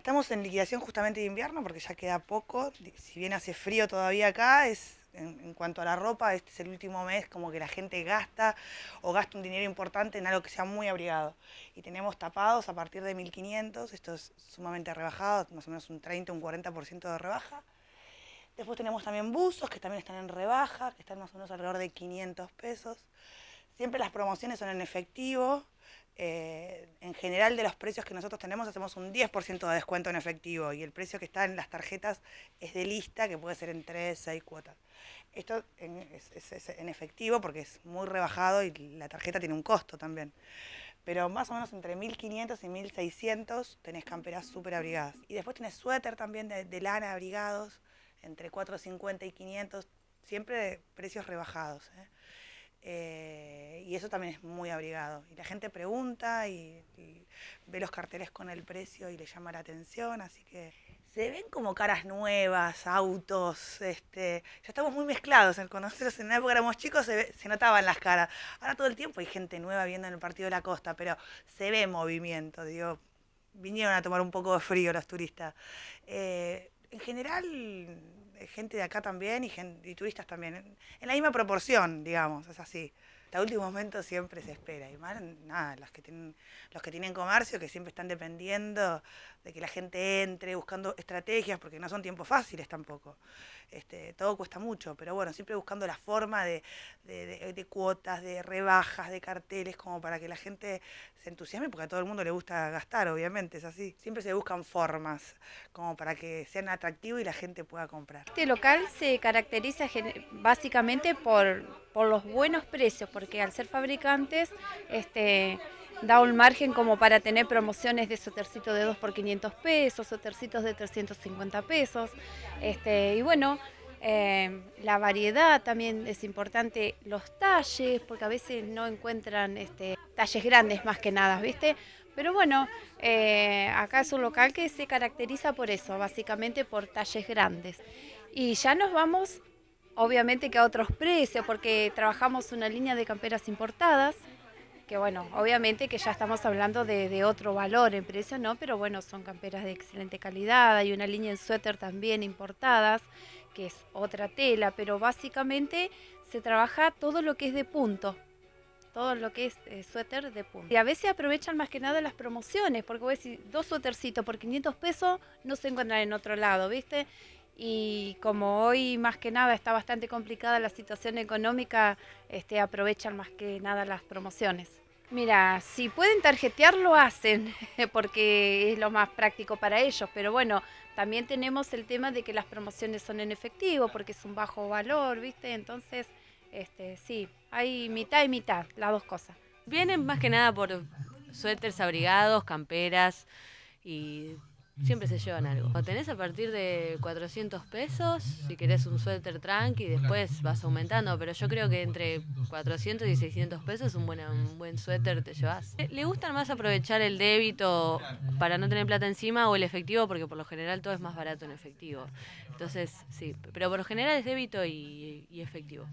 Estamos en liquidación justamente de invierno porque ya queda poco. Si bien hace frío todavía acá, es en, cuanto a la ropa, este es el último mes como que la gente gasta o gasta un dinero importante en algo que sea muy abrigado. Y tenemos tapados a partir de 1500, esto es sumamente rebajado, más o menos un 30, un 40% de rebaja. Después tenemos también buzos que también están en rebaja, que están más o menos alrededor de 500 pesos. Siempre las promociones son en efectivo, eh, en general de los precios que nosotros tenemos hacemos un 10% de descuento en efectivo y el precio que está en las tarjetas es de lista, que puede ser en 3, 6 cuotas. Esto en, es, en efectivo porque es muy rebajado y la tarjeta tiene un costo también. Pero más o menos entre 1500 y 1600 tenés camperas súper abrigadas. Y después tenés suéter también de, lana abrigados, entre 450 y 500, siempre de precios rebajados. ¿eh? Eh, y eso también es muy abrigado. Y la gente pregunta y, ve los carteles con el precio y le llama la atención, así que se ven como caras nuevas, autos, este, ya estamos muy mezclados. Cuando conocerlos en la época éramos chicos se, notaban las caras. Ahora todo el tiempo hay gente nueva viendo en el partido de la costa, pero se ve movimiento, digo, vinieron a tomar un poco de frío los turistas. Eh, en general eh, gente de acá también y, gente, turistas también, en, la misma proporción, digamos, es así. Hasta último momento siempre se espera, y más nada, los que tienen, los que tienen comercio, que siempre están dependiendo de que la gente entre, buscando estrategias, porque no son tiempos fáciles tampoco. Este, todo cuesta mucho, pero bueno, siempre buscando la forma de, de cuotas, de rebajas, de carteles, como para que la gente se entusiasme, porque a todo el mundo le gusta gastar, obviamente, es así. Siempre se buscan formas, como para que sean atractivos y la gente pueda comprar este local se caracteriza básicamente por, por los buenos precios, porque al ser fabricantes este, da un margen como para tener promociones de sotercitos de 2 por 500 pesos, sotercitos de 350 pesos. Este, y bueno, eh, la variedad también es importante, los talles, porque a veces no encuentran este, talles grandes más que nada, ¿viste? Pero bueno, eh, acá es un local que se caracteriza por eso, básicamente por talles grandes. Y ya nos vamos, obviamente que a otros precios, porque trabajamos una línea de camperas importadas, que bueno, obviamente que ya estamos hablando de, otro valor en precio, ¿no? Pero bueno, son camperas de excelente calidad, hay una línea en suéter también importadas, que es otra tela, pero básicamente se trabaja todo lo que es de punto, todo lo que es eh, suéter de punto. Y a veces aprovechan más que nada las promociones, porque voy a dos suétercitos por 500 pesos no se encuentran en otro lado, ¿viste? y como hoy más que nada está bastante complicada la situación económica, este, aprovechan más que nada las promociones. Mira, si pueden tarjetear lo hacen, porque es lo más práctico para ellos, pero bueno, también tenemos el tema de que las promociones son en efectivo, porque es un bajo valor, ¿viste? Entonces, este, sí, hay mitad y mitad, las dos cosas. Vienen más que nada por suéteres abrigados, camperas y siempre se llevan algo. Lo tenés a partir de 400 pesos, si querés un suéter tranqui, después vas aumentando, pero yo creo que entre 400 y 600 pesos un buen, buen suéter te llevas. Le gustan más aprovechar el débito para no tener plata encima o el efectivo, porque por lo general todo es más barato en efectivo. Entonces, sí, pero por lo general es débito y efectivo.